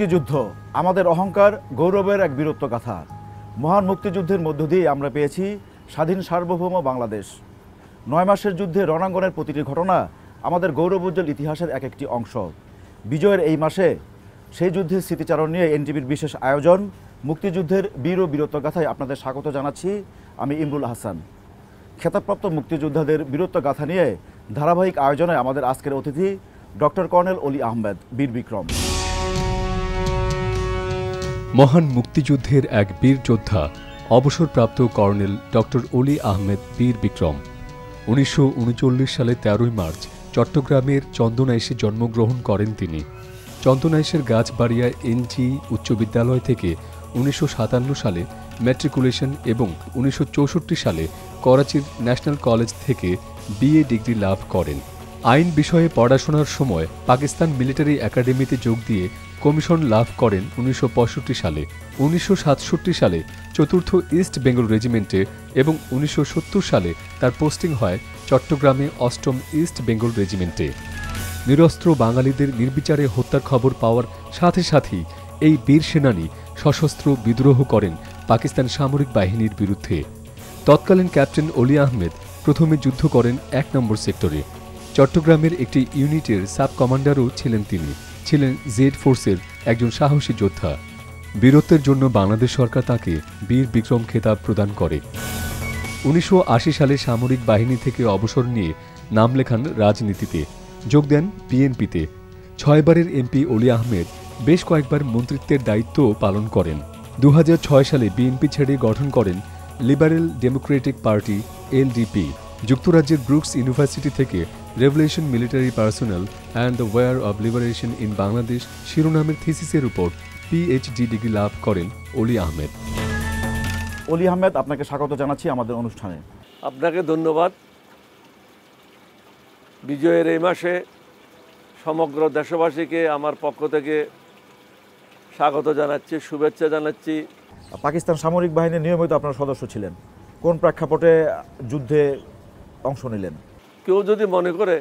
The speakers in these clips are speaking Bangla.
মুক্তিযুদ্ধ আমাদের অহংকার গৌরবের এক বীরত্ব কথা মহান মুক্তিযুদ্ধের মধ্য দিয়ে আমরা পেয়েছি স্বাধীন সার্বভৌম বাংলাদেশ নয় মাসের যুদ্ধে রণাঙ্গনের প্রতিটি ঘটনা আমাদের গৌরবোজ্জ্বল ইতিহাসের এক একটি অংশ বিজয়ের এই মাসে সেই যুদ্ধের স্মৃতিচারণ নিয়ে এনটিভির বিশেষ আয়োজন মুক্তিযুদ্ধের বীর ও গাথায় আপনাদের স্বাগত জানাচ্ছি আমি ইমরুল হাসান খেতাবপ্রাপ্ত মুক্তিযোদ্ধাদের গাথা নিয়ে ধারাবাহিক আয়োজনে আমাদের আজকের অতিথি ডক্টর কর্নেল অলি আহমেদ বীর বিক্রম মহান মুক্তিযুদ্ধের এক বীর যোদ্ধা অবসরপ্রাপ্ত কর্নেল ডক্টর অলি আহমেদ বীর বিক্রম উনিশশো সালে তেরোই মার্চ চট্টগ্রামের চন্দনাইশে জন্মগ্রহণ করেন তিনি চন্দনাইশের গাছবাড়িয়া এনজি উচ্চ বিদ্যালয় থেকে উনিশশো সালে ম্যাট্রিকুলেশন এবং উনিশশো সালে করাচির ন্যাশনাল কলেজ থেকে বিএ ডিগ্রি লাভ করেন আইন বিষয়ে পড়াশোনার সময় পাকিস্তান মিলিটারি একাডেমিতে যোগ দিয়ে কমিশন লাভ করেন উনিশশো সালে উনিশশো সালে চতুর্থ ইস্ট বেঙ্গল রেজিমেন্টে এবং উনিশশো সালে তার পোস্টিং হয় চট্টগ্রামে অষ্টম ইস্ট বেঙ্গল রেজিমেন্টে নিরস্ত্র বাঙালিদের নির্বিচারে হত্যার খবর পাওয়ার সাথে সাথেই এই বীর সেনানী সশস্ত্র বিদ্রোহ করেন পাকিস্তান সামরিক বাহিনীর বিরুদ্ধে তৎকালীন ক্যাপ্টেন অলি আহমেদ প্রথমে যুদ্ধ করেন এক নম্বর সেক্টরে চট্টগ্রামের একটি ইউনিটের সাব কমান্ডারও ছিলেন তিনি ছিলেন জেড ফোর্সের একজন সাহসী যোদ্ধা বীরত্বের জন্য বাংলাদেশ সরকার তাকে বীর বিক্রম খেতাব প্রদান করে উনিশশো সালে সামরিক বাহিনী থেকে অবসর নিয়ে নাম লেখান রাজনীতিতে যোগ দেন বিএনপিতে ছয়বারের এমপি অলি আহমেদ বেশ কয়েকবার মন্ত্রিত্বের দায়িত্ব পালন করেন দু সালে বিএনপি ছেড়ে গঠন করেন লিবারেল ডেমোক্রেটিক পার্টি এলডিপি যুক্তরাজ্যের ব্রুকস ইউনিভার্সিটি থেকে revolution military personal and the war of liberation in Bangladesh শিরোনামের থিসিসের উপর পিএইচডি ডিগ্রি লাভ করেন অলি আহমেদ অলি আহমেদ আপনাকে স্বাগত জানাচ্ছি আমাদের অনুষ্ঠানে আপনাকে ধন্যবাদ বিজয়ের এই মাসে সমগ্র দেশবাসীকে আমার পক্ষ থেকে স্বাগত জানাচ্ছি শুভেচ্ছা জানাচ্ছি পাকিস্তান সামরিক বাহিনীর নিয়মিত আপনার সদস্য ছিলেন কোন প্রেক্ষাপটে যুদ্ধে অংশ নিলেন কেউ যদি মনে করে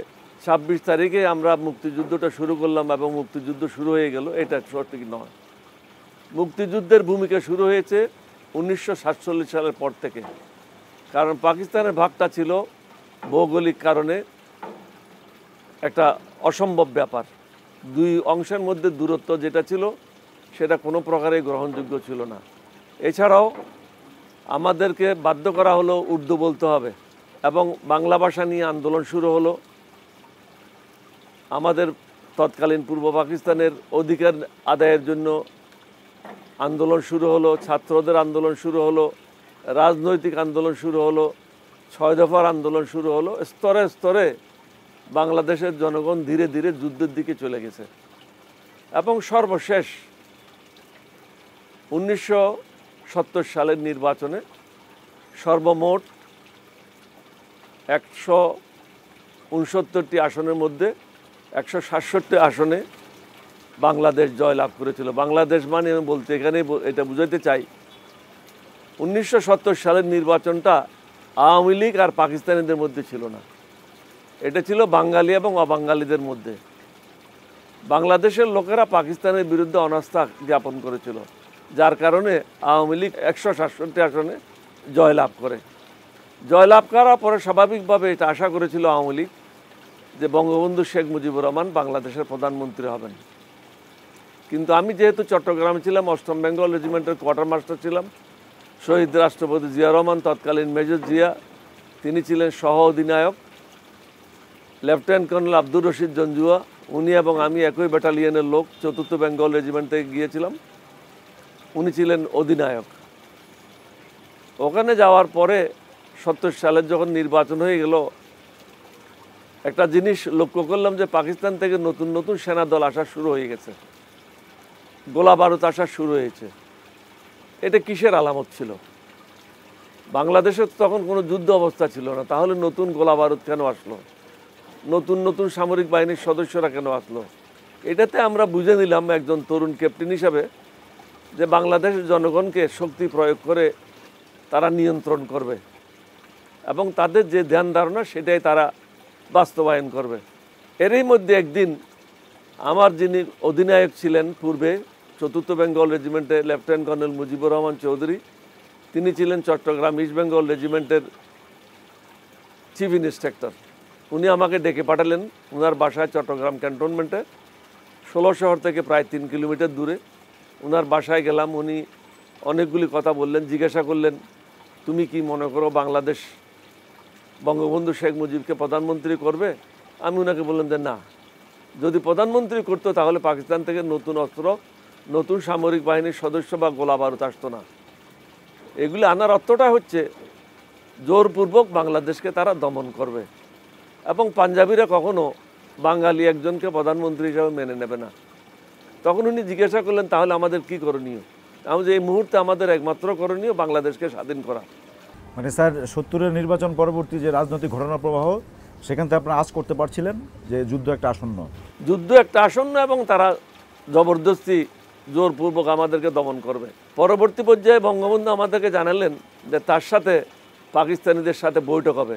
ছাব্বিশ তারিখে আমরা মুক্তিযুদ্ধটা শুরু করলাম এবং মুক্তিযুদ্ধ শুরু হয়ে গেল এটা সঠিক নয় মুক্তিযুদ্ধের ভূমিকা শুরু হয়েছে উনিশশো সালের পর থেকে কারণ পাকিস্তানের ভাগটা ছিল ভৌগোলিক কারণে একটা অসম্ভব ব্যাপার দুই অংশের মধ্যে দূরত্ব যেটা ছিল সেটা কোনো প্রকারেই গ্রহণযোগ্য ছিল না এছাড়াও আমাদেরকে বাধ্য করা হলো উর্দু বলতে হবে এবং বাংলা ভাষা নিয়ে আন্দোলন শুরু হলো আমাদের তৎকালীন পূর্ব পাকিস্তানের অধিকার আদায়ের জন্য আন্দোলন শুরু হলো ছাত্রদের আন্দোলন শুরু হলো রাজনৈতিক আন্দোলন শুরু হলো ছয় দফার আন্দোলন শুরু হলো স্তরে স্তরে বাংলাদেশের জনগণ ধীরে ধীরে যুদ্ধের দিকে চলে গেছে এবং সর্বশেষ উনিশশো সালের নির্বাচনে সর্বমোট একশো উনসত্তরটি আসনের মধ্যে একশো সাতষট্টি আসনে বাংলাদেশ জয় লাভ করেছিল বাংলাদেশ মানে বলতে এখানে এটা বুঝাইতে চাই উনিশশো সালের নির্বাচনটা আওয়ামী লীগ আর পাকিস্তানিদের মধ্যে ছিল না এটা ছিল বাঙালি এবং অবাঙালিদের মধ্যে বাংলাদেশের লোকেরা পাকিস্তানের বিরুদ্ধে অনাস্থা জ্ঞাপন করেছিল যার কারণে আওয়ামী লীগ একশো সাতষট্টি আসনে জয় লাভ করে জয়লাভ করার পরে স্বাভাবিকভাবে এটা আশা করেছিল আওয়ামী লীগ যে বঙ্গবন্ধু শেখ মুজিবুর রহমান বাংলাদেশের প্রধানমন্ত্রী হবেন কিন্তু আমি যেহেতু চট্টগ্রামে ছিলাম অষ্টম বেঙ্গল রেজিমেন্টের কোয়ার্টার মাস্টার ছিলাম শহীদ রাষ্ট্রপতি জিয়া রহমান তৎকালীন মেজর জিয়া তিনি ছিলেন সহ অধিনায়ক লেফটেন্যান্ট কর্নেল আব্দুর রশিদ জঞ্জুয়া উনি এবং আমি একই ব্যাটালিয়নের লোক চতুর্থ বেঙ্গল রেজিমেন্ট থেকে গিয়েছিলাম উনি ছিলেন অধিনায়ক ওখানে যাওয়ার পরে সত্তর সালের যখন নির্বাচন হয়ে গেল একটা জিনিস লক্ষ্য করলাম যে পাকিস্তান থেকে নতুন নতুন সেনা দল আসা শুরু হয়ে গেছে গোলা বারুদ আসা শুরু হয়েছে এটা কিসের আলামত ছিল বাংলাদেশে তখন কোনো যুদ্ধ অবস্থা ছিল না তাহলে নতুন গোলা বারুদ কেন আসলো নতুন নতুন সামরিক বাহিনীর সদস্যরা কেন আসলো এটাতে আমরা বুঝে নিলাম একজন তরুণ ক্যাপ্টেন হিসাবে যে বাংলাদেশের জনগণকে শক্তি প্রয়োগ করে তারা নিয়ন্ত্রণ করবে এবং তাদের যে ধ্যান ধারণা সেটাই তারা বাস্তবায়ন করবে এরই মধ্যে একদিন আমার যিনি অধিনায়ক ছিলেন পূর্বে চতুর্থ বেঙ্গল রেজিমেন্টে লেফটেন্যান্ট কর্নেল মুজিবুর রহমান চৌধুরী তিনি ছিলেন চট্টগ্রাম ইস্ট বেঙ্গল রেজিমেন্টের চিফ ইন্সট্রাক্টর উনি আমাকে ডেকে পাঠালেন ওনার বাসায় চট্টগ্রাম ক্যান্টনমেন্টে ষোলো শহর থেকে প্রায় তিন কিলোমিটার দূরে ওনার বাসায় গেলাম উনি অনেকগুলি কথা বললেন জিজ্ঞাসা করলেন তুমি কি মনে করো বাংলাদেশ বঙ্গবন্ধু শেখ মুজিবকে প্রধানমন্ত্রী করবে আমি ওনাকে বললাম যে না যদি প্রধানমন্ত্রী করতো তাহলে পাকিস্তান থেকে নতুন অস্ত্র নতুন সামরিক বাহিনীর সদস্য বা গোলা বারুদ আসতো না এগুলি আনার অর্থটা হচ্ছে জোরপূর্বক বাংলাদেশকে তারা দমন করবে এবং পাঞ্জাবিরা কখনো বাঙালি একজনকে প্রধানমন্ত্রী হিসাবে মেনে নেবে না তখন উনি জিজ্ঞাসা করলেন তাহলে আমাদের কি করণীয় আমি যে এই মুহূর্তে আমাদের একমাত্র করণীয় বাংলাদেশকে স্বাধীন করা মানে স্যার সত্তরের নির্বাচন পরবর্তী যে রাজনৈতিক ঘটনা প্রবাহ সেখান থেকে আপনারা আজ করতে পারছিলেন যে যুদ্ধ একটা আসন্ন যুদ্ধ একটা আসন্ন এবং তারা জবরদস্তি জোরপূর্বক আমাদেরকে দমন করবে পরবর্তী পর্যায়ে বঙ্গবন্ধু আমাদেরকে জানালেন যে তার সাথে পাকিস্তানিদের সাথে বৈঠক হবে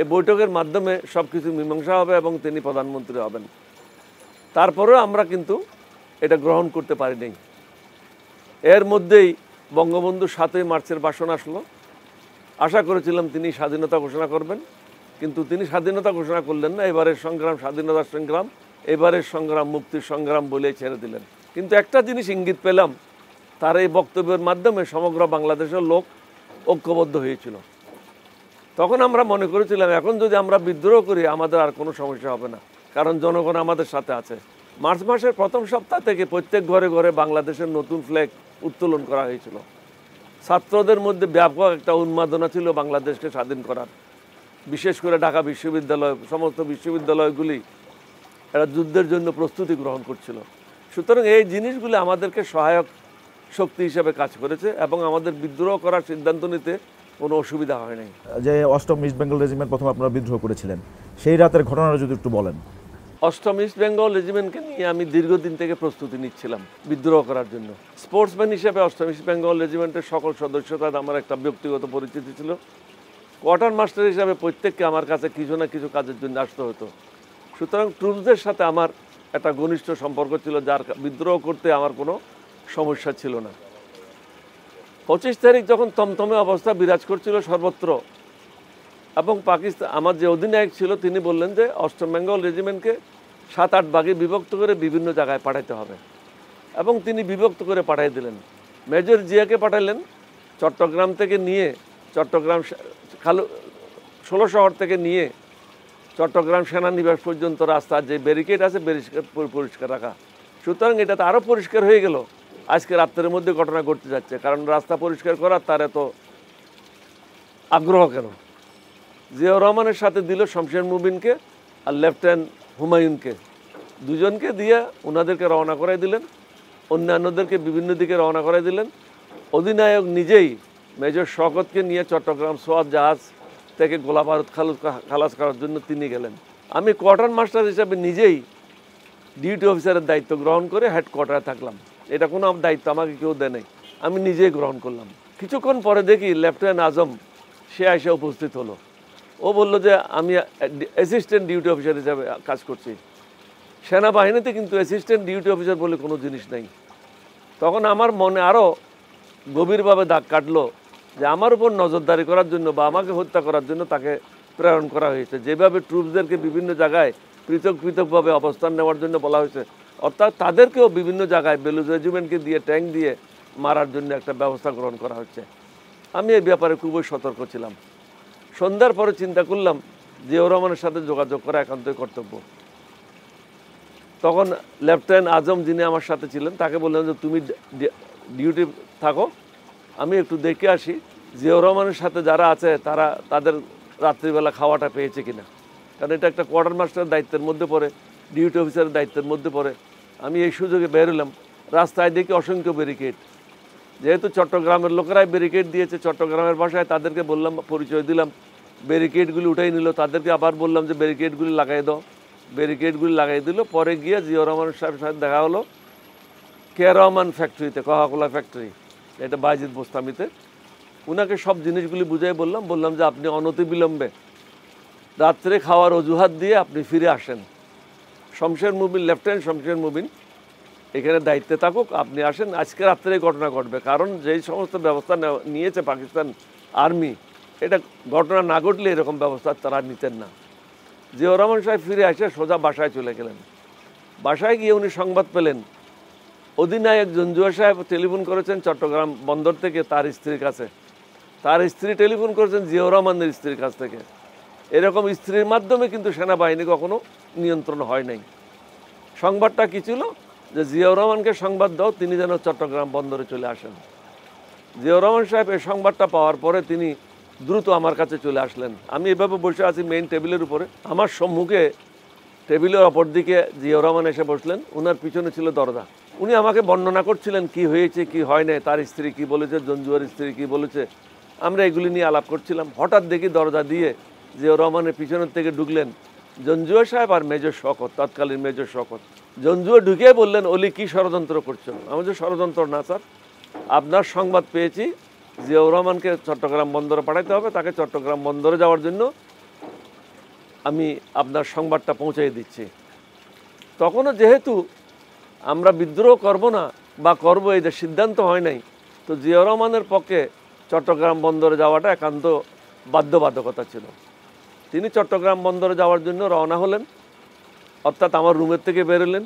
এই বৈঠকের মাধ্যমে সব কিছু মীমাংসা হবে এবং তিনি প্রধানমন্ত্রী হবেন তারপরেও আমরা কিন্তু এটা গ্রহণ করতে পারিনি এর মধ্যেই বঙ্গবন্ধু সাতই মার্চের ভাষণ আসলো আশা করেছিলাম তিনি স্বাধীনতা ঘোষণা করবেন কিন্তু তিনি স্বাধীনতা ঘোষণা করলেন না এবারের সংগ্রাম স্বাধীনতা সংগ্রাম এবারের সংগ্রাম মুক্তির সংগ্রাম বলে ছেড়ে দিলেন কিন্তু একটা জিনিস ইঙ্গিত পেলাম তার এই বক্তব্যের মাধ্যমে সমগ্র বাংলাদেশের লোক ঐক্যবদ্ধ হয়েছিল তখন আমরা মনে করেছিলাম এখন যদি আমরা বিদ্রোহ করি আমাদের আর কোনো সমস্যা হবে না কারণ জনগণ আমাদের সাথে আছে মার্চ মাসের প্রথম সপ্তাহ থেকে প্রত্যেক ঘরে ঘরে বাংলাদেশের নতুন ফ্ল্যাগ উত্তোলন করা হয়েছিল ছাত্রদের মধ্যে ব্যাপক একটা উন্মাদনা ছিল বাংলাদেশকে স্বাধীন করার বিশেষ করে ঢাকা বিশ্ববিদ্যালয় সমস্ত বিশ্ববিদ্যালয়গুলি এরা যুদ্ধের জন্য প্রস্তুতি গ্রহণ করছিল সুতরাং এই জিনিসগুলি আমাদেরকে সহায়ক শক্তি হিসাবে কাজ করেছে এবং আমাদের বিদ্রোহ করার সিদ্ধান্ত নিতে কোনো অসুবিধা হয়নি যে অষ্টম ইস্ট বেঙ্গল রেজিমেন্ট প্রথম আপনারা বিদ্রোহ করেছিলেন সেই রাতের ঘটনাটা যদি একটু বলেন অষ্টম ইস্ট বেঙ্গল রেজিমেন্টকে নিয়ে আমি দীর্ঘদিন থেকে প্রস্তুতি নিচ্ছিলাম বিদ্রোহ করার জন্য স্পোর্টসম্যান হিসেবে অষ্টম ইস্ট বেঙ্গল রেজিমেন্টের সকল সদস্যতার আমার একটা ব্যক্তিগত পরিচিতি ছিল কোয়ার্টার মাস্টার হিসাবে প্রত্যেককে আমার কাছে কিছু না কিছু কাজের জন্য আসতে হতো সুতরাং ট্রুপসদের সাথে আমার একটা ঘনিষ্ঠ সম্পর্ক ছিল যার বিদ্রোহ করতে আমার কোনো সমস্যা ছিল না পঁচিশ তারিখ যখন তমতমে অবস্থা বিরাজ করছিল সর্বত্র এবং পাকিস্তান আমার যে অধিনায়ক ছিল তিনি বললেন যে অষ্টম বেঙ্গল রেজিমেন্টকে সাত আট ভাগে বিভক্ত করে বিভিন্ন জায়গায় পাঠাইতে হবে এবং তিনি বিভক্ত করে পাঠিয়ে দিলেন মেজর জিয়াকে পাঠালেন চট্টগ্রাম থেকে নিয়ে চট্টগ্রাম খালু ষোলো শহর থেকে নিয়ে চট্টগ্রাম সেনানিবাস পর্যন্ত রাস্তার যে ব্যারিকেড আছে ব্যারিকেড পরিষ্কার রাখা সুতরাং এটা তো আরও পরিষ্কার হয়ে গেল আজকে রাত্রের মধ্যে ঘটনা ঘটতে যাচ্ছে কারণ রাস্তা পরিষ্কার করার তার এত আগ্রহ কেন জিয়াউর রহমানের সাথে দিল শমশের মুবিনকে আর লেফটেন্যান্ট হুমায়ুনকে দুজনকে দিয়ে ওনাদেরকে রওনা করাই দিলেন অন্যান্যদেরকে বিভিন্ন দিকে রওনা করাই দিলেন অধিনায়ক নিজেই মেজর শকতকে নিয়ে চট্টগ্রাম সোয়াদ জাহাজ থেকে গোলা ভারত খালুস খালাস করার জন্য তিনি গেলেন আমি কোয়ার্টার মাস্টার হিসাবে নিজেই ডিউটি অফিসারের দায়িত্ব গ্রহণ করে হেডকোয়ার্টারে থাকলাম এটা কোনো দায়িত্ব আমাকে কেউ দেয় নাই আমি নিজেই গ্রহণ করলাম কিছুক্ষণ পরে দেখি লেফটেন্যান্ট আজম সে এসে উপস্থিত হলো ও বললো যে আমি অ্যাসিস্ট্যান্ট ডিউটি অফিসার হিসাবে কাজ করছি সেনাবাহিনীতে কিন্তু অ্যাসিস্ট্যান্ট ডিউটি অফিসার বলে কোনো জিনিস নেই তখন আমার মনে আরও গভীরভাবে দাগ কাটলো যে আমার উপর নজরদারি করার জন্য বা আমাকে হত্যা করার জন্য তাকে প্রেরণ করা হয়েছে যেভাবে ট্রুপসদেরকে বিভিন্ন জায়গায় পৃথক পৃথকভাবে অবস্থান নেওয়ার জন্য বলা হয়েছে অর্থাৎ তাদেরকেও বিভিন্ন জায়গায় বেলুজ রেজিমেন্টকে দিয়ে ট্যাঙ্ক দিয়ে মারার জন্য একটা ব্যবস্থা গ্রহণ করা হচ্ছে আমি এই ব্যাপারে খুবই সতর্ক ছিলাম সন্ধ্যার পরে চিন্তা করলাম জিয়াউর রহমানের সাথে যোগাযোগ করা একান্তই কর্তব্য তখন লেফটেন্যান্ট আজম যিনি আমার সাথে ছিলেন তাকে বললাম যে তুমি ডিউটি থাকো আমি একটু দেখে আসি জিয়াউর রহমানের সাথে যারা আছে তারা তাদের রাত্রিবেলা খাওয়াটা পেয়েছে কিনা কারণ এটা একটা কোয়ার্টার মাস্টারের দায়িত্বের মধ্যে পড়ে ডিউটি অফিসারের দায়িত্বের মধ্যে পড়ে আমি এই সুযোগে বেরোলাম রাস্তায় দেখি অসংখ্য ব্যারিকেড যেহেতু চট্টগ্রামের লোকেরাই ব্যারিকেড দিয়েছে চট্টগ্রামের ভাষায় তাদেরকে বললাম পরিচয় দিলাম ব্যারিকেডগুলি উঠাই নিল তাদেরকে আবার বললাম যে ব্যারিকেডগুলি লাগাই দাও ব্যারিকেডগুলি লাগাই দিল পরে গিয়ে জিয়র রহমান সাহেবের সাথে দেখা হলো কে রহমান ফ্যাক্টরিতে কোহাকোলা ফ্যাক্টরি এটা বাজিদ বোস্তামিতে উনাকে সব জিনিসগুলি বুঝাই বললাম বললাম যে আপনি অনতিবিলম্বে রাত্রে খাওয়ার অজুহাত দিয়ে আপনি ফিরে আসেন শমশের মুবিন লেফটেন্যান্ট শমশের মুবিন এখানে দায়িত্বে থাকুক আপনি আসেন আজকে রাত্রে ঘটনা ঘটবে কারণ যেই সমস্ত ব্যবস্থা নিয়েছে পাকিস্তান আর্মি এটা ঘটনা না ঘটলে এরকম ব্যবস্থা তারা নিতেন না জিয়াউর রহমান সাহেব ফিরে আসে সোজা বাসায় চলে গেলেন বাসায় গিয়ে উনি সংবাদ পেলেন অধিনায়ক জঞ্জুয়া সাহেব টেলিফোন করেছেন চট্টগ্রাম বন্দর থেকে তার স্ত্রীর কাছে তার স্ত্রী টেলিফোন করেছেন জিয়াউর রহমানের স্ত্রীর কাছ থেকে এরকম স্ত্রীর মাধ্যমে কিন্তু সেনাবাহিনী কখনো নিয়ন্ত্রণ হয় নাই সংবাদটা কী ছিল যে জিয়াউর রহমানকে সংবাদ দাও তিনি যেন চট্টগ্রাম বন্দরে চলে আসেন জিয়াউর রহমান সাহেব এই সংবাদটা পাওয়ার পরে তিনি দ্রুত আমার কাছে চলে আসলেন আমি এভাবে বসে আছি মেইন টেবিলের উপরে আমার সম্মুখে টেবিলের অপর দিকে জিয়াউর রহমান এসে বসলেন ওনার পিছনে ছিল দরজা উনি আমাকে বর্ণনা করছিলেন কি হয়েছে কি হয় নাই তার স্ত্রী কি বলেছে জঞ্জুয়ার স্ত্রী কি বলেছে আমরা এগুলি নিয়ে আলাপ করছিলাম হঠাৎ দেখি দরজা দিয়ে জিয়াউর রহমানের পিছনের থেকে ঢুকলেন জঞ্জুয়া সাহেব আর মেজর শকত তৎকালীন মেজর শকত জঞ্জুয়ে ঢুকে বললেন অলি কি ষড়যন্ত্র করছো যে ষড়যন্ত্র না স্যার আপনার সংবাদ পেয়েছি জিয়াউর রহমানকে চট্টগ্রাম বন্দরে পাঠাইতে হবে তাকে চট্টগ্রাম বন্দরে যাওয়ার জন্য আমি আপনার সংবাদটা পৌঁছাই দিচ্ছি তখনও যেহেতু আমরা বিদ্রোহ করব না বা করব এই যে সিদ্ধান্ত হয় নাই তো জিয়াউর রহমানের পক্ষে চট্টগ্রাম বন্দরে যাওয়াটা একান্ত বাধ্যবাধকতা ছিল তিনি চট্টগ্রাম বন্দরে যাওয়ার জন্য রওনা হলেন অর্থাৎ আমার রুমের থেকে বেরোলেন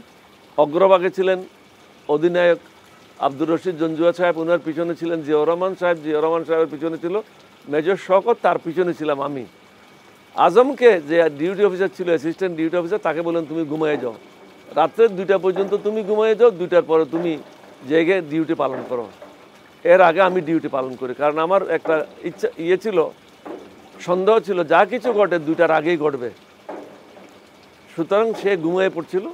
অগ্রভাগে ছিলেন অধিনায়ক আব্দুর রশিদ জঞ্জুয়া সাহেব ওনার পিছনে ছিলেন জিয়া রহমান সাহেব জিয়া রহমান সাহেবের পিছনে ছিল মেজর শখত তার পিছনে ছিলাম আমি আজমকে যে ডিউটি অফিসার ছিল অ্যাসিস্ট্যান্ট ডিউটি অফিসার তাকে বলেন তুমি ঘুমিয়ে যাও রাত্রে দুইটা পর্যন্ত তুমি ঘুমিয়ে যাও দুইটার পরে তুমি জেগে ডিউটি পালন করো এর আগে আমি ডিউটি পালন করি কারণ আমার একটা ইচ্ছা ইয়ে ছিল সন্দেহ ছিল যা কিছু ঘটে দুইটার আগেই ঘটবে সুতরাং সে ঘুমিয়ে পড়ছিল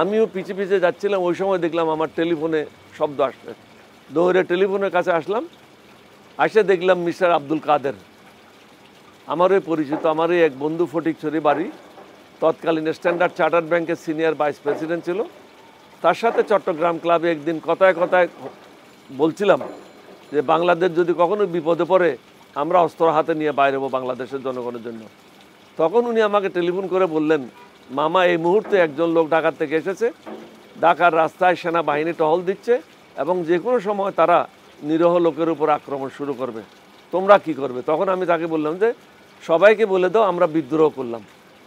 আমিও পিছে পিছিয়ে যাচ্ছিলাম ওই সময় দেখলাম আমার টেলিফোনে শব্দ আসছে দৌড়ে টেলিফোনের কাছে আসলাম আসে দেখলাম মিস্টার আব্দুল কাদের আমারই পরিচিত আমারই এক বন্ধু ছড়ি বাড়ি তৎকালীন স্ট্যান্ডার্ড চার্টার্ড ব্যাংকের সিনিয়র ভাইস প্রেসিডেন্ট ছিল তার সাথে চট্টগ্রাম ক্লাবে একদিন কথায় কথায় বলছিলাম যে বাংলাদেশ যদি কখনো বিপদে পড়ে আমরা অস্ত্র হাতে নিয়ে বাইরে বাংলাদেশের জনগণের জন্য তখন উনি আমাকে টেলিফোন করে বললেন মামা এই মুহূর্তে একজন লোক ঢাকার থেকে এসেছে ঢাকার রাস্তায় সেনাবাহিনী টহল দিচ্ছে এবং যে কোনো সময় তারা নিরহ লোকের উপর আক্রমণ শুরু করবে তোমরা কি করবে তখন আমি তাকে বললাম যে সবাইকে বলে দাও আমরা বিদ্রোহ করলাম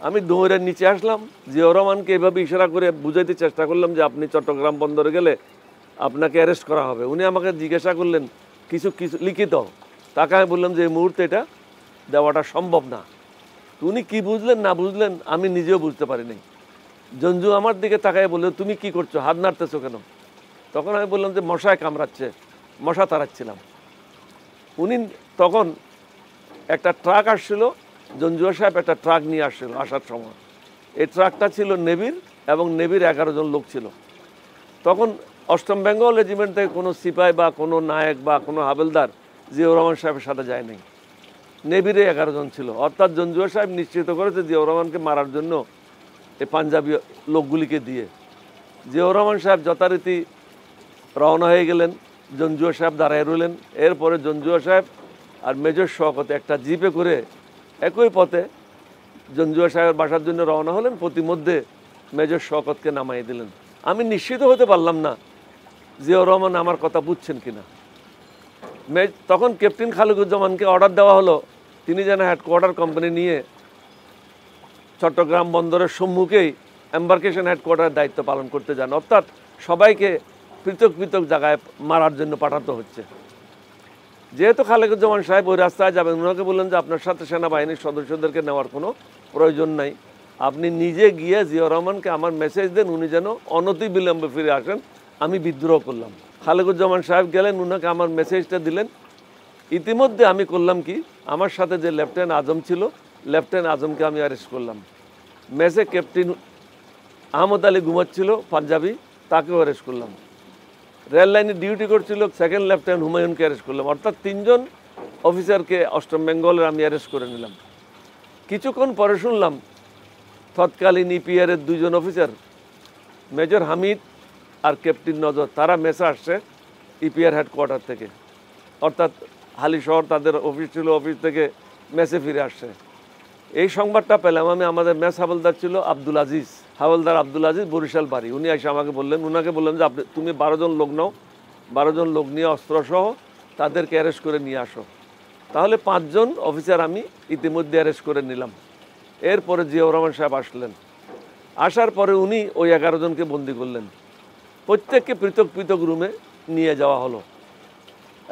আমি দৌড়ের নিচে আসলাম জিয়া রহমানকে এভাবে ইশারা করে বুঝাইতে চেষ্টা করলাম যে আপনি চট্টগ্রাম বন্দরে গেলে আপনাকে অ্যারেস্ট করা হবে উনি আমাকে জিজ্ঞাসা করলেন কিছু কিছু লিখিত তাকে আমি বললাম যে এই মুহূর্তে এটা দেওয়াটা সম্ভব না উনি কি বুঝলেন না বুঝলেন আমি নিজেও বুঝতে পারিনি জঞ্জু আমার দিকে তাকায় বললো তুমি কি করছো হাত নাড়তেছো কেন তখন আমি বললাম যে মশায় কামড়াচ্ছে মশা তাড়াচ্ছিলাম উনি তখন একটা ট্রাক আসছিল জঞ্জুয়া সাহেব একটা ট্রাক নিয়ে আসছিল আসার সময় এই ট্রাকটা ছিল নেভির এবং নেভির এগারো জন লোক ছিল তখন অষ্টম বেঙ্গল রেজিমেন্ট থেকে কোনো সিপাই বা কোনো নায়ক বা কোনো হাবেলদার জিয়াউর রহমান সাহেবের সাথে যায় নাই নেভিরে এগারো জন ছিল অর্থাৎ জঞ্জুয়া সাহেব নিশ্চিত করেছে জিয়াউর রহমানকে মারার জন্য এই পাঞ্জাবি লোকগুলিকে দিয়ে জিয়াউর রহমান সাহেব যথারীতি রওনা হয়ে গেলেন জঞ্জুয়া সাহেব দাঁড়ায় রইলেন এরপরে জঞ্জুয়া সাহেব আর মেজর শকত একটা জিপে করে একই পথে জঞ্জুয়া সাহেবের বাসার জন্য রওনা হলেন প্রতিমধ্যে মেজর শকতকে নামাই দিলেন আমি নিশ্চিত হতে পারলাম না জিয়াউর রহমান আমার কথা বুঝছেন কিনা ম্যাচ তখন ক্যাপ্টেন খালেকুজ্জামানকে অর্ডার দেওয়া হলো তিনি যেন হেডকোয়ার্টার কোম্পানি নিয়ে চট্টগ্রাম বন্দরের সম্মুখেই এম্বার্কেশন হেডকোয়ার্টারের দায়িত্ব পালন করতে যান অর্থাৎ সবাইকে পৃথক পৃথক জায়গায় মারার জন্য পাঠাতে হচ্ছে যেহেতু খালেকুজ্জামান সাহেব ওই রাস্তায় যাবেন ওনাকে বললেন যে আপনার সাথে সেনাবাহিনীর সদস্যদেরকে নেওয়ার কোনো প্রয়োজন নাই আপনি নিজে গিয়ে জিয়া রহমানকে আমার মেসেজ দেন উনি যেন অনতি বিলম্বে ফিরে আসেন আমি বিদ্রোহ করলাম খালেকুজ্জামান সাহেব গেলেন উনাকে আমার মেসেজটা দিলেন ইতিমধ্যে আমি করলাম কি আমার সাথে যে লেফটেন্যান্ট আজম ছিল লেফটেন্যান্ট আজমকে আমি অ্যারেস্ট করলাম মেসে ক্যাপ্টেন আহমদ আলী ঘুমাচ্ছিল পাঞ্জাবি তাকেও অ্যারেস্ট করলাম রেল লাইনে ডিউটি করছিল সেকেন্ড লেফটেন্যান্ট হুমায়ুনকে অ্যারেস্ট করলাম অর্থাৎ তিনজন অফিসারকে অষ্টম বেঙ্গলের আমি অ্যারেস্ট করে নিলাম কিছুক্ষণ পরে শুনলাম তৎকালীন ইপিআরের দুজন অফিসার মেজর হামিদ আর ক্যাপ্টেন নজর তারা মেসে আসছে ইপিআর e হেডকোয়ার্টার থেকে অর্থাৎ হালি শহর তাদের অফিস ছিল অফিস থেকে মেসে ফিরে আসছে এই সংবাদটা পেলাম আমি আমাদের ম্যাচ হাবলদার ছিল আব্দুল আজিজ হাবলদার আব্দুল আজিজ বরিশাল বাড়ি উনি এসে আমাকে বললেন উনাকে বললেন যে আপনি তুমি বারোজন লোক নাও বারোজন লোক নিয়ে অস্ত্রসহ তাদেরকে অ্যারেস্ট করে নিয়ে আসো তাহলে পাঁচজন অফিসার আমি ইতিমধ্যে অ্যারেস্ট করে নিলাম এরপরে জিয়াউর রহমান সাহেব আসলেন আসার পরে উনি ওই এগারো জনকে বন্দি করলেন প্রত্যেককে পৃথক পৃথক রুমে নিয়ে যাওয়া হলো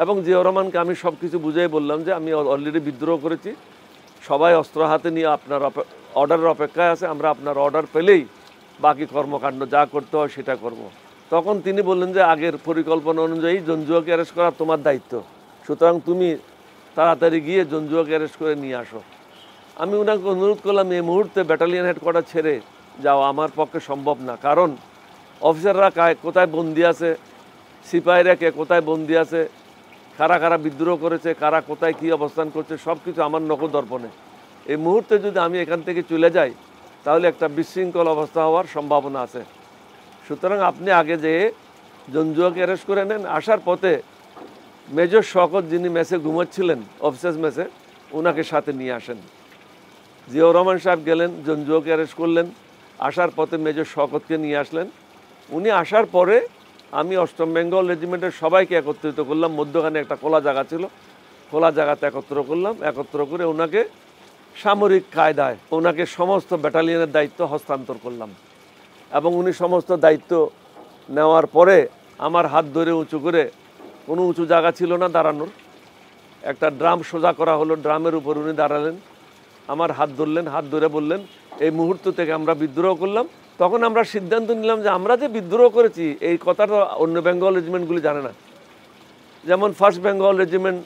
এবং জিয়া রহমানকে আমি সব কিছু বুঝাই বললাম যে আমি অলরেডি বিদ্রোহ করেছি সবাই অস্ত্র হাতে নিয়ে আপনার অর্ডারের অপেক্ষায় আছে আমরা আপনার অর্ডার পেলেই বাকি কর্মকাণ্ড যা করতে হয় সেটা করব। তখন তিনি বললেন যে আগের পরিকল্পনা অনুযায়ী জঞ্জুয়াকে অ্যারেস্ট করা তোমার দায়িত্ব সুতরাং তুমি তাড়াতাড়ি গিয়ে জঞ্জুয়াকে অ্যারেস্ট করে নিয়ে আসো আমি ওনাকে অনুরোধ করলাম এই মুহূর্তে ব্যাটালিয়ান হেডকোয়ার্টার ছেড়ে যাওয়া আমার পক্ষে সম্ভব না কারণ অফিসাররা কোথায় বন্দি আছে সিপাহীরা কে কোথায় বন্দি আছে কারা কারা বিদ্রোহ করেছে কারা কোথায় কি অবস্থান করছে সব কিছু আমার নকল দর্পণে এই মুহূর্তে যদি আমি এখান থেকে চলে যাই তাহলে একটা বিশৃঙ্খল অবস্থা হওয়ার সম্ভাবনা আছে সুতরাং আপনি আগে যেয়ে জঞ্জুয়াকে অ্যারেস্ট করে নেন আসার পথে মেজর শকত যিনি মেসে ঘুমাচ্ছিলেন অফিসার্স মেসে ওনাকে সাথে নিয়ে আসেন জিয়াউর রহমান সাহেব গেলেন জঞ্জুয়াকে অ্যারেস্ট করলেন আসার পথে মেজর শকতকে নিয়ে আসলেন উনি আসার পরে আমি অষ্টম বেঙ্গল রেজিমেন্টের সবাইকে একত্রিত করলাম মধ্যখানে একটা খোলা জায়গা ছিল খোলা জায়গাতে একত্র করলাম একত্র করে ওনাকে সামরিক কায়দায় ওনাকে সমস্ত ব্যাটালিয়নের দায়িত্ব হস্তান্তর করলাম এবং উনি সমস্ত দায়িত্ব নেওয়ার পরে আমার হাত ধরে উঁচু করে কোনো উঁচু জায়গা ছিল না দাঁড়ানোর একটা ড্রাম সোজা করা হলো ড্রামের উপর উনি দাঁড়ালেন আমার হাত ধরলেন হাত ধরে বললেন এই মুহূর্ত থেকে আমরা বিদ্রোহ করলাম তখন আমরা সিদ্ধান্ত নিলাম যে আমরা যে বিদ্রোহ করেছি এই কথাটা অন্য বেঙ্গল রেজিমেন্টগুলি জানে না যেমন ফার্স্ট বেঙ্গল রেজিমেন্ট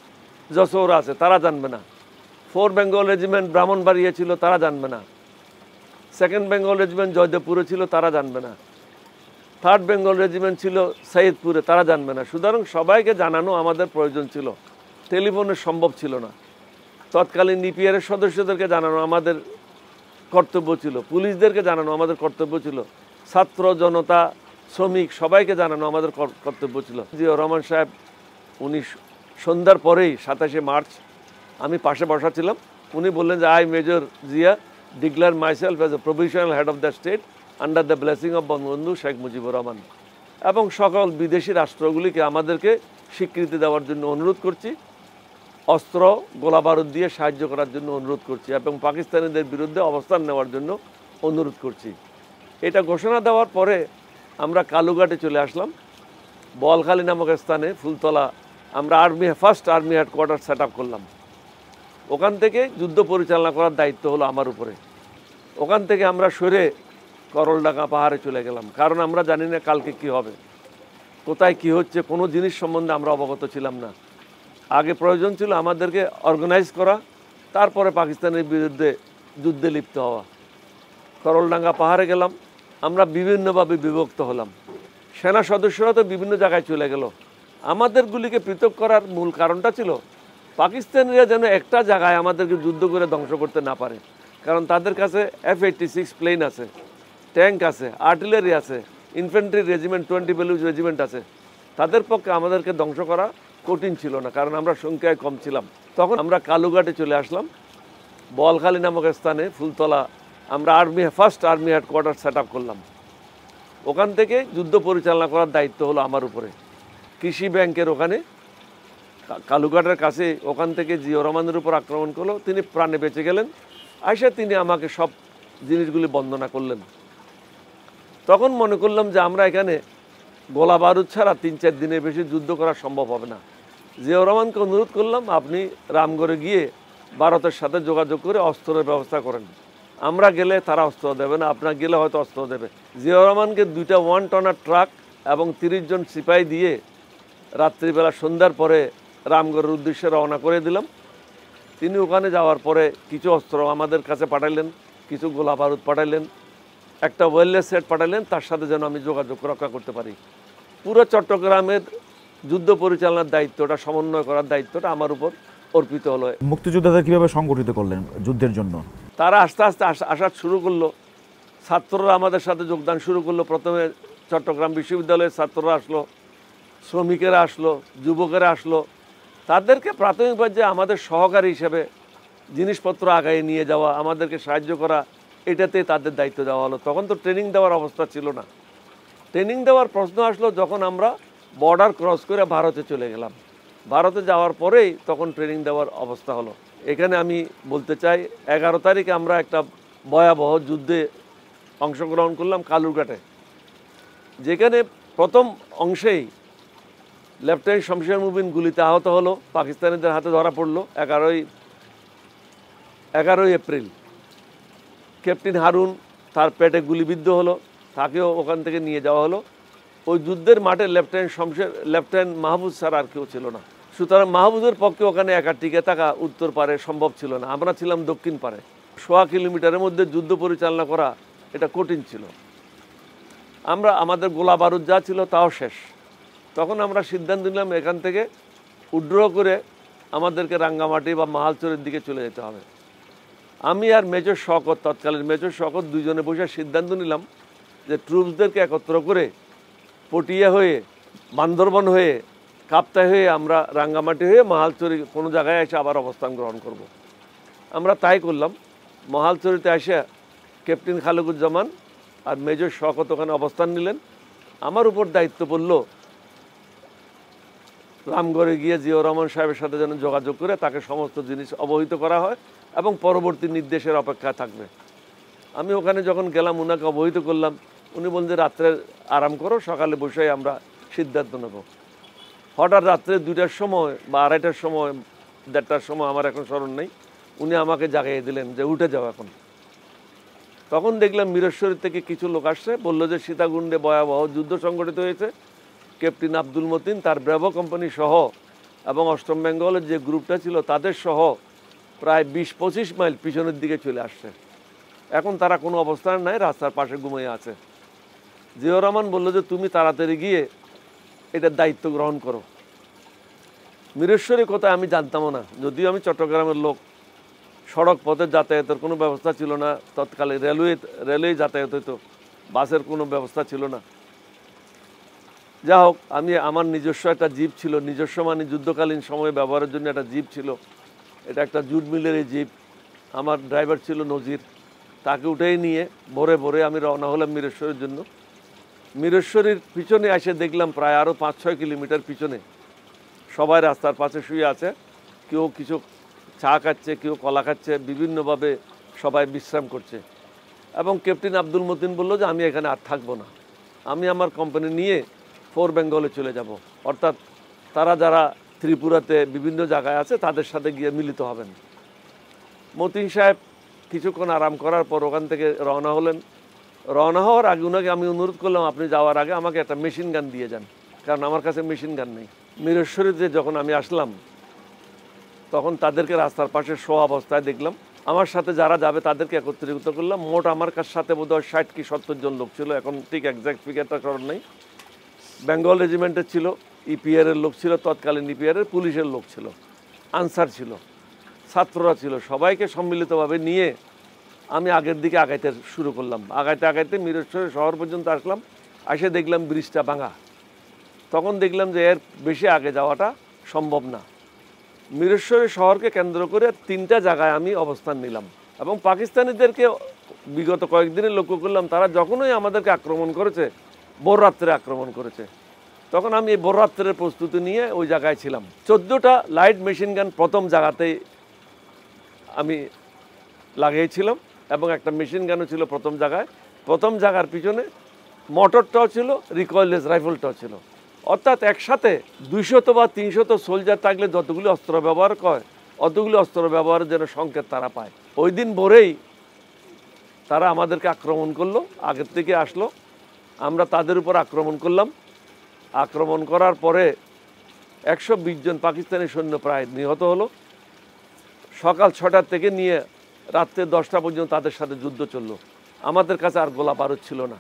যশোর আছে তারা জানবে না ফোর বেঙ্গল রেজিমেন্ট ব্রাহ্মণবাড়িয়ে ছিল তারা জানবে না সেকেন্ড বেঙ্গল রেজিমেন্ট জয়দেবপুরে ছিল তারা জানবে না থার্ড বেঙ্গল রেজিমেন্ট ছিল সৈয়দপুরে তারা জানবে না সুতরাং সবাইকে জানানো আমাদের প্রয়োজন ছিল টেলিফোনে সম্ভব ছিল না তৎকালীন ইপিআরের সদস্যদেরকে জানানো আমাদের কর্তব্য ছিল পুলিশদেরকে জানানো আমাদের কর্তব্য ছিল ছাত্র জনতা শ্রমিক সবাইকে জানানো আমাদের কর্তব্য ছিল জিয়া রহমান সাহেব উনি সন্ধ্যার পরেই সাতাশে মার্চ আমি পাশে বসা ছিলাম উনি বললেন যে I major Zia declare myself as a provisional head of the state under the blessing of Bangabandhu Sheikh Mujibur Rahman এবং সকল বিদেশি রাষ্ট্রগুলিকে আমাদেরকে স্বীকৃতি দেওয়ার জন্য অনুরোধ করছি অস্ত্র গোলা বারুদ দিয়ে সাহায্য করার জন্য অনুরোধ করছি এবং পাকিস্তানিদের বিরুদ্ধে অবস্থান নেওয়ার জন্য অনুরোধ করছি এটা ঘোষণা দেওয়ার পরে আমরা কালুঘাটে চলে আসলাম বলখালী নামক স্থানে ফুলতলা আমরা army first army headquarter set up করলাম ওখান থেকে যুদ্ধ পরিচালনা করার দায়িত্ব হলো আমার উপরে ওখান থেকে আমরা সরে করলডাঙ্গা পাহাড়ে চলে গেলাম কারণ আমরা জানি না কালকে কি হবে কোথায় কি হচ্ছে কোনো জিনিস সম্বন্ধে আমরা অবগত ছিলাম না আগে প্রয়োজন ছিল আমাদেরকে অর্গানাইজ করা তারপরে পাকিস্তানের বিরুদ্ধে যুদ্ধে লিপ্ত হওয়া করলডাঙ্গা পাহাড়ে গেলাম আমরা বিভিন্নভাবে বিভক্ত হলাম সেনা সদস্যরা তো বিভিন্ন জায়গায় চলে গেল আমাদেরগুলিকে পৃথক করার মূল কারণটা ছিল পাকিস্তানিরা যেন একটা জায়গায় আমাদেরকে যুদ্ধ করে ধ্বংস করতে না পারে কারণ তাদের কাছে এফ এইটটি সিক্স প্লেন আছে ট্যাঙ্ক আছে আর্টিলারি আছে infantry regiment twenty Baluch regiment আছে তাদের পক্ষে আমাদেরকে ধ্বংস করা কঠিন ছিল না কারণ আমরা সংখ্যায় কম ছিলাম তখন আমরা কালুঘাটে চলে আসলাম বলখালি নামক স্থানে ফুলতলা আমরা army first army headquarter set up করলাম ওখান থেকে যুদ্ধ পরিচালনা করার দায়িত্ব হলো আমার উপরে কৃষি ব্যাংকের ওখানে কালুঘাটের কাছে ওখান থেকে জিও রহমানের উপর আক্রমণ করলো তিনি প্রাণে বেঁচে গেলেন আসে তিনি আমাকে সব জিনিসগুলি বন্দনা করলেন তখন মনে করলাম যে আমরা এখানে গোলা বারুদ ছাড়া তিন চার দিনের বেশি যুদ্ধ করা সম্ভব হবে না জিয়াউর রহমানকে অনুরোধ করলাম আপনি রামগড়ে গিয়ে ভারতের সাথে যোগাযোগ করে অস্ত্রের ব্যবস্থা করেন আমরা গেলে তারা অস্ত্র দেবে না আপনার গেলে হয়তো অস্ত্র দেবে জিয়াউর রহমানকে দুইটা ওয়ান টনার ট্রাক এবং তিরিশ জন সিপাহী দিয়ে রাত্রিবেলা সন্ধ্যার পরে রামগড়ের উদ্দেশ্যে রওনা করে দিলাম তিনি ওখানে যাওয়ার পরে কিছু অস্ত্র আমাদের কাছে পাঠাইলেন কিছু গোলা বারুদ পাঠাইলেন একটা ওয়েলনেস সেট পাঠালেন তার সাথে যেন আমি যোগাযোগ রক্ষা করতে পারি পুরো চট্টগ্রামের যুদ্ধ পরিচালনার দায়িত্বটা সমন্বয় করার দায়িত্বটা আমার উপর অর্পিত হলো মুক্তিযোদ্ধাদের কীভাবে সংগঠিত করলেন যুদ্ধের জন্য তারা আস্তে আস্তে আসা শুরু করলো ছাত্ররা আমাদের সাথে যোগদান শুরু করলো প্রথমে চট্টগ্রাম বিশ্ববিদ্যালয়ের ছাত্ররা আসলো শ্রমিকেরা আসলো যুবকেরা আসলো তাদেরকে প্রাথমিক পর্যায়ে আমাদের সহকারী হিসেবে জিনিসপত্র আগায় নিয়ে যাওয়া আমাদেরকে সাহায্য করা এটাতে তাদের দায়িত্ব দেওয়া হলো তখন তো ট্রেনিং দেওয়ার অবস্থা ছিল না ট্রেনিং দেওয়ার প্রশ্ন আসলো যখন আমরা বর্ডার ক্রস করে ভারতে চলে গেলাম ভারতে যাওয়ার পরেই তখন ট্রেনিং দেওয়ার অবস্থা হলো এখানে আমি বলতে চাই এগারো তারিখে আমরা একটা ভয়াবহ যুদ্ধে অংশগ্রহণ করলাম কালুরঘাটে যেখানে প্রথম অংশেই লেফটেন্যান্ট শমশের মুবিন গুলিতে আহত হলো পাকিস্তানিদের হাতে ধরা পড়লো এগারোই এগারোই এপ্রিল ক্যাপ্টেন হারুন তার পেটে গুলিবিদ্ধ হলো তাকেও ওখান থেকে নিয়ে যাওয়া হলো ওই যুদ্ধের মাঠে lieutenant Shamsher lieutenant Mahbuj sir আর কেউ ছিল না সুতরাং মাহবুজের পক্ষে ওখানে একা টিকে থাকা উত্তর পারে সম্ভব ছিল না আমরা ছিলাম দক্ষিণ পারে সোয়া কিলোমিটারের মধ্যে যুদ্ধ পরিচালনা করা এটা কঠিন ছিল আমরা আমাদের গোলা বারুদ যা ছিল তাও শেষ তখন আমরা সিদ্ধান্ত নিলাম এখান থেকে উড্র করে আমাদেরকে রাঙ্গামাটি বা মাহালচরের দিকে চলে যেতে হবে আমি আর মেজর শকত তৎকালীন মেজর শকত দুজনে বসে সিদ্ধান্ত নিলাম যে ট্রুপসদেরকে একত্র করে পটিয়া হয়ে বান্দরবন হয়ে কাপ্তায় হয়ে আমরা রাঙ্গামাটি হয়ে মহালচুরি কোনো জায়গায় এসে আবার অবস্থান গ্রহণ করব। আমরা তাই করলাম মাহালচুরিতে এসে ক্যাপ্টেন খালেকুজ্জামান আর মেজর শকত ওখানে অবস্থান নিলেন আমার উপর দায়িত্ব পড়ল রামগড়ে গিয়ে জিয়র রহমান সাহেবের সাথে যেন যোগাযোগ করে তাকে সমস্ত জিনিস অবহিত করা হয় এবং পরবর্তী নির্দেশের অপেক্ষা থাকবে আমি ওখানে যখন গেলাম ওনাকে অবহিত করলাম উনি বলেন যে রাত্রে আরাম করো সকালে বসে আমরা সিদ্ধান্ত নেব হঠাৎ রাত্রে দুইটার সময় বা আড়াইটার সময় দেড়টার সময় আমার এখন স্মরণ নেই উনি আমাকে জাগিয়ে দিলেন যে উঠে যাও এখন তখন দেখলাম মিরেশ্বরের থেকে কিছু লোক আসছে বললো যে সীতাকুণ্ডে ভয়াবহ যুদ্ধ সংগঠিত হয়েছে ক্যাপ্টেন আব্দুল মতিন তার ব্র্যাভো কোম্পানি সহ এবং অষ্টম বেঙ্গলের যে গ্রুপটা ছিল তাদের সহ প্রায় বিশ পঁচিশ মাইল পিছনের দিকে চলে আসছে এখন তারা কোনো অবস্থান নাই রাস্তার পাশে ঘুমিয়ে আছে জিয়াউর রহমান বললো যে তুমি তাড়াতাড়ি গিয়ে এটার দায়িত্ব গ্রহণ করো মিরেশ্বরী কথা আমি জানতামও না যদিও আমি চট্টগ্রামের লোক সড়ক পথে যাতায়াতের কোনো ব্যবস্থা ছিল না তৎকালে রেলওয়ে রেলওয়ে যাতায়াত হতো বাসের কোনো ব্যবস্থা ছিল না যা হোক আমি আমার নিজস্ব একটা জিপ ছিল নিজস্ব মানে যুদ্ধকালীন সময়ে ব্যবহারের জন্য একটা জিপ ছিল এটা একটা জুট মিলের জিপ আমার ড্রাইভার ছিল নজির তাকে উঠেই নিয়ে ভোরে ভোরে আমি রওনা হলাম মিরেশ্বরের জন্য মিরেশ্বরীর পিছনে এসে দেখলাম প্রায় আরও পাঁচ ছয় কিলোমিটার পিছনে সবাই রাস্তার পাশে শুয়ে আছে কেউ কিছু চা খাচ্ছে কেউ কলা খাচ্ছে বিভিন্নভাবে সবাই বিশ্রাম করছে এবং ক্যাপ্টেন আব্দুল মতিন বলল যে আমি এখানে আর থাকবো না আমি আমার কোম্পানি নিয়ে ফোর বেঙ্গলে চলে যাব। অর্থাৎ তারা যারা ত্রিপুরাতে বিভিন্ন জায়গায় আছে তাদের সাথে গিয়ে মিলিত হবেন মতিন সাহেব কিছুক্ষণ আরাম করার পর ওখান থেকে রওনা হলেন রওনা হওয়ার আগে ওনাকে আমি অনুরোধ করলাম আপনি যাওয়ার আগে আমাকে একটা মেশিন গান দিয়ে যান কারণ আমার কাছে মেশিন গান নেই মিরেশ্বরীতে যখন আমি আসলাম তখন তাদেরকে রাস্তার পাশে শো অবস্থায় দেখলাম আমার সাথে যারা যাবে তাদেরকে একত্রিত করলাম মোট আমার কাছে সাথে বোধ হয় ষাট কি সত্তর জন লোক ছিল এখন ঠিক একজ্যাক্ট ফিগারটা স্মরণ নেই বেঙ্গল রেজিমেন্টের ছিল ইপিআরের e লোক ছিল তৎকালীন ইপিআরের e পুলিশের লোক ছিল আনসার ছিল ছাত্ররা ছিল সবাইকে সম্মিলিতভাবে নিয়ে আমি আগের দিকে আগাইতে শুরু করলাম আগাইতে আগাইতে মিরেশ্বর শহর পর্যন্ত আসলাম এসে দেখলাম ব্রিজটা ভাঙা তখন দেখলাম যে এর বেশি আগে যাওয়াটা সম্ভব না মিরেশ্বরী শহরকে কেন্দ্র করে তিনটা জায়গায় আমি অবস্থান নিলাম এবং পাকিস্তানিদেরকে বিগত কয়েকদিনে লক্ষ্য করলাম তারা যখনই আমাদেরকে আক্রমণ করেছে বররাত্রে আক্রমণ করেছে তখন আমি এই বররাত্রের প্রস্তুতি নিয়ে ওই জায়গায় ছিলাম চোদ্দোটা লাইট মেশিন গান প্রথম জায়গাতেই আমি লাগিয়েছিলাম এবং একটা মেশিন গানও ছিল প্রথম জায়গায় প্রথম জায়গার পিছনে মোটরটাও ছিল রিকয়েলেস রাইফেলটাও ছিল অর্থাৎ একসাথে দুইশত বা তিনশত সোলজার থাকলে যতগুলি অস্ত্র ব্যবহার করে অতগুলি অস্ত্র ব্যবহারের যেন সংকেত তারা পায় ওই দিন ভোরেই তারা আমাদেরকে আক্রমণ করলো আগের থেকে আসলো আমরা তাদের উপর আক্রমণ করলাম আক্রমণ করার পরে একশো জন পাকিস্তানি সৈন্য প্রায় নিহত হলো সকাল ছটার থেকে নিয়ে রাত্রে দশটা পর্যন্ত তাদের সাথে যুদ্ধ চললো আমাদের কাছে আর গোলা বারুদ ছিল না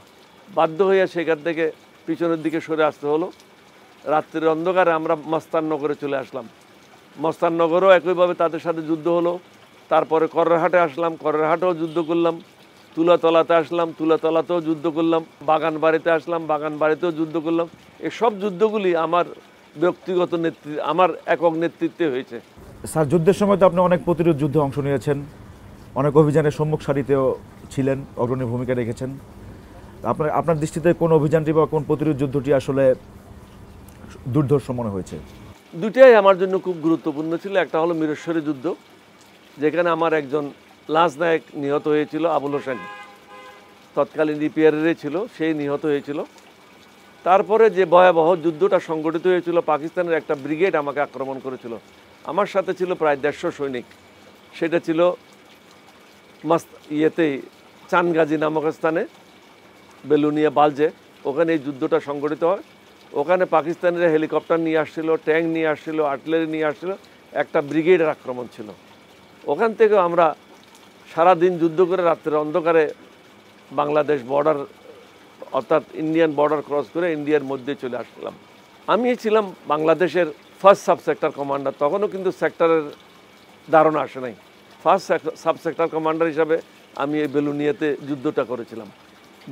বাধ্য হইয়া সেখান থেকে পিছনের দিকে সরে আসতে হলো রাত্রের অন্ধকারে আমরা মস্তাননগরে চলে আসলাম মস্তাননগরও একইভাবে তাদের সাথে যুদ্ধ হলো তারপরে কররহাটে আসলাম কররহাটেও যুদ্ধ করলাম তুলাতলাতে আসলাম তুলাতলাতেও যুদ্ধ করলাম বাগান বাড়িতে আসলাম বাগান বাড়িতেও যুদ্ধ করলাম এসব যুদ্ধগুলি আমার ব্যক্তিগত নেতৃত্ব আমার একক নেতৃত্বে হয়েছে স্যার যুদ্ধের সময় তো আপনি অনেক প্রতিরোধ যুদ্ধে অংশ নিয়েছেন অনেক অভিযানের সম্মুখ সারিতেও ছিলেন অগ্রণী ভূমিকা রেখেছেন আপনার আপনার দৃষ্টিতে কোন অভিযানটি বা কোন প্রতিরোধ যুদ্ধটি আসলে দুর্ধর্ষ মনে হয়েছে দুটাই আমার জন্য খুব গুরুত্বপূর্ণ ছিল একটা হলো মিরেশ্বরী যুদ্ধ যেখানে আমার একজন লাজ নায়ক নিহত হয়েছিল আবুল হোসেন তৎকালীন রিপিয়ারেরই ছিল সেই নিহত হয়েছিল তারপরে যে ভয়াবহ যুদ্ধটা সংগঠিত হয়েছিল পাকিস্তানের একটা ব্রিগেড আমাকে আক্রমণ করেছিল আমার সাথে ছিল প্রায় দেড়শো সৈনিক সেটা ছিল মাস ইয়েতেই চানগাজি নামক স্থানে বেলুনিয়া বালজে ওখানে এই যুদ্ধটা সংগঠিত হয় ওখানে পাকিস্তানের হেলিকপ্টার নিয়ে আসছিল ট্যাঙ্ক নিয়ে আসছিল আর্টিলারি নিয়ে আসছিল একটা ব্রিগেডের আক্রমণ ছিল ওখান থেকে আমরা সারা দিন যুদ্ধ করে রাত্রের অন্ধকারে বাংলাদেশ বর্ডার অর্থাৎ ইন্ডিয়ান বর্ডার ক্রস করে ইন্ডিয়ার মধ্যে চলে আসলাম আমি ছিলাম বাংলাদেশের ফার্স্ট সাব সেক্টর কমান্ডার তখনও কিন্তু সেক্টরের ধারণা আসে নাই ফার্স্ট সাব সেক্টর কমান্ডার হিসাবে আমি এই বেলুনিয়াতে যুদ্ধটা করেছিলাম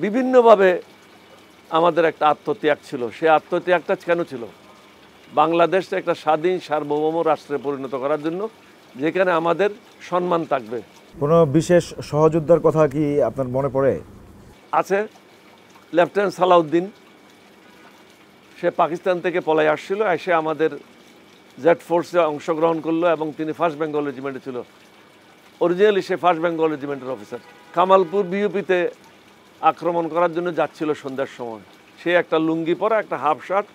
বিভিন্নভাবে আমাদের একটা আত্মত্যাগ ছিল সে আত্মত্যাগটা কেন ছিল বাংলাদেশ একটা স্বাধীন সার্বভৌম রাষ্ট্রে পরিণত করার জন্য যেখানে আমাদের সম্মান থাকবে কোনো বিশেষ সহযোদ্ধার কথা কি আপনার মনে পড়ে আছে লেফটেন্যান্ট সালাউদ্দিন সে পাকিস্তান থেকে পলাই আসছিল এসে আমাদের জেড ফোর্সে অংশগ্রহণ করলো এবং তিনি ফার্স্ট বেঙ্গল রেজিমেন্টে ছিল অরিজিনালি সে ফার্স্ট বেঙ্গল রেজিমেন্টের অফিসার কামালপুর বিউপিতে আক্রমণ করার জন্য যাচ্ছিল সন্ধ্যার সময় সে একটা লুঙ্গি পরা একটা হাফ শার্ট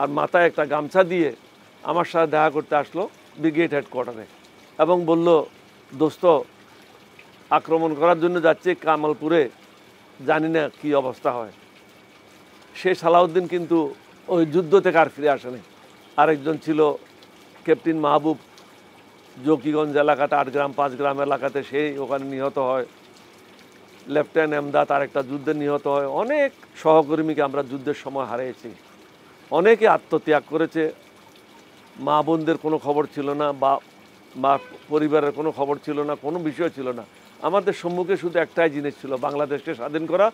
আর মাথায় একটা গামছা দিয়ে আমার সাথে দেখা করতে আসলো ব্রিগেড হেডকোয়ার্টারে এবং বলল দোস্ত আক্রমণ করার জন্য যাচ্ছে কামালপুরে জানি না কি অবস্থা হয় সে সালাউদ্দিন কিন্তু ওই যুদ্ধ থেকে আর ফিরে আসেনি আরেকজন ছিল ক্যাপ্টেন মাহবুব জকিগঞ্জ এলাকাটা আট গ্রাম পাঁচ গ্রাম এলাকাতে সেই ওখানে নিহত হয় লেফটেন্যান্ট এমদাদ আরেকটা যুদ্ধে নিহত হয় অনেক সহকর্মীকে আমরা যুদ্ধের সময় হারিয়েছি অনেকে আত্মত্যাগ করেছে মা বোনদের কোনো খবর ছিল না বা বা পরিবারের কোনো খবর ছিল না কোনো বিষয় ছিল না আমাদের সম্মুখে শুধু একটাই জিনিস ছিল বাংলাদেশকে স্বাধীন করা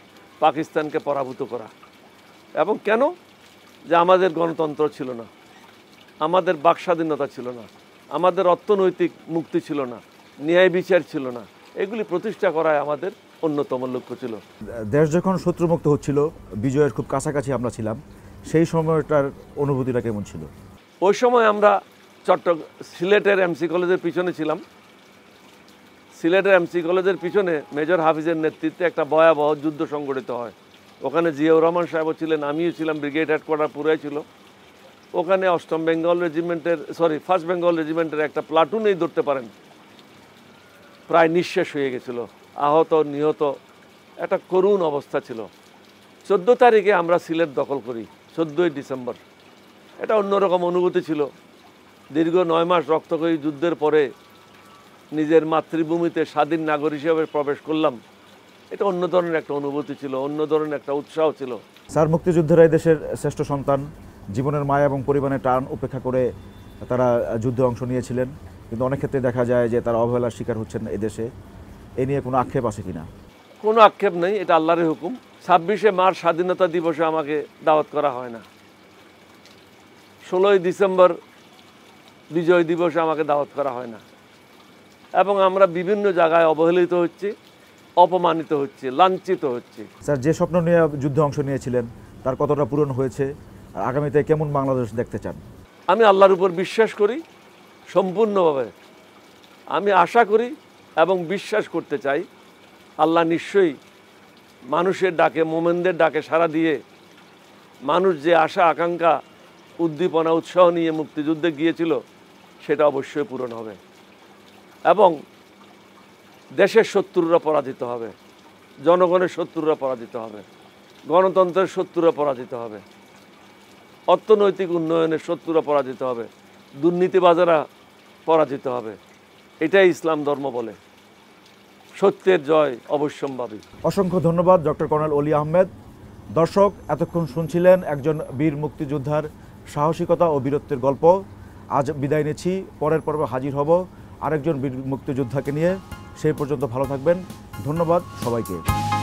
পাকিস্তানকে পরাভূত করা এবং কেন যে আমাদের গণতন্ত্র ছিল না আমাদের বাক স্বাধীনতা ছিল না আমাদের অর্থনৈতিক মুক্তি ছিল না ন্যায় বিচার ছিল না এগুলি প্রতিষ্ঠা করায় আমাদের অন্যতম লক্ষ্য ছিল দেশ যখন শত্রুমুক্ত হচ্ছিল বিজয়ের খুব কাছাকাছি আমরা ছিলাম সেই সময়টার অনুভূতিটা কেমন ছিল ওই সময় আমরা চট্টগ্রাম সিলেটের এমসি কলেজের পিছনে ছিলাম সিলেটের এমসি কলেজের পিছনে মেজর হাফিজের নেতৃত্বে একটা ভয়াবহ যুদ্ধ সংগঠিত হয় ওখানে জিয়াউর রহমান সাহেবও ছিলেন আমিও ছিলাম ব্রিগেড হেডকোয়ার্টার পুরাই ছিল ওখানে অষ্টম বেঙ্গল রেজিমেন্টের সরি ফার্স্ট বেঙ্গল রেজিমেন্টের একটা প্লাটুনেই ধরতে পারেন প্রায় নিঃশেষ হয়ে গেছিল আহত নিহত একটা করুণ অবস্থা ছিল চোদ্দো তারিখে আমরা সিলেট দখল করি চোদ্দোই ডিসেম্বর এটা অন্যরকম অনুভূতি ছিল দীর্ঘ নয় মাস রক্তকরী যুদ্ধের পরে নিজের মাতৃভূমিতে স্বাধীন নাগরিক হিসেবে প্রবেশ করলাম এটা অন্য ধরনের একটা অনুভূতি ছিল অন্য ধরনের একটা উৎসাহ ছিল স্যার মুক্তিযুদ্ধের দেশের শ্রেষ্ঠ সন্তান জীবনের মায়া এবং পরিবারের টান উপেক্ষা করে তারা যুদ্ধে অংশ নিয়েছিলেন কিন্তু অনেক ক্ষেত্রে দেখা যায় যে তারা অবহেলার শিকার হচ্ছেন এদেশে এ নিয়ে কোনো আক্ষেপ আছে কি না কোনো আক্ষেপ নেই এটা আল্লাহরের হুকুম ছাব্বিশে মার্চ স্বাধীনতা দিবসে আমাকে দাওয়াত করা হয় না ষোলোই ডিসেম্বর বিজয় দিবসে আমাকে দাওয়াত করা হয় না এবং আমরা বিভিন্ন জায়গায় অবহেলিত হচ্ছি অপমানিত হচ্ছে লাঞ্ছিত হচ্ছে স্যার যে স্বপ্ন নিয়ে যুদ্ধে অংশ নিয়েছিলেন তার কতটা পূরণ হয়েছে আগামীতে কেমন বাংলাদেশ দেখতে চান আমি আল্লাহর উপর বিশ্বাস করি সম্পূর্ণভাবে আমি আশা করি এবং বিশ্বাস করতে চাই আল্লাহ নিশ্চয়ই মানুষের ডাকে মোমেনদের ডাকে সাড়া দিয়ে মানুষ যে আশা আকাঙ্ক্ষা উদ্দীপনা উৎসাহ নিয়ে মুক্তিযুদ্ধে গিয়েছিল সেটা অবশ্যই পূরণ হবে এবং দেশের শত্রুরা পরাজিত হবে জনগণের শত্রুরা পরাজিত হবে গণতন্ত্রের শত্রুরা পরাজিত হবে অর্থনৈতিক উন্নয়নের শত্রুরা পরাজিত হবে দুর্নীতিবাজারা পরাজিত হবে এটাই ইসলাম ধর্ম বলে সত্যের জয় অবশ্যম্ভাবী অসংখ্য ধন্যবাদ ডক্টর কর্নেল অলি আহমেদ দর্শক এতক্ষণ শুনছিলেন একজন বীর মুক্তিযোদ্ধার সাহসিকতা ও বীরত্বের গল্প আজ বিদায় নিচ্ছি পরের পর্বে হাজির হব আরেকজন বীর মুক্তিযোদ্ধাকে নিয়ে সেই পর্যন্ত ভালো থাকবেন ধন্যবাদ সবাইকে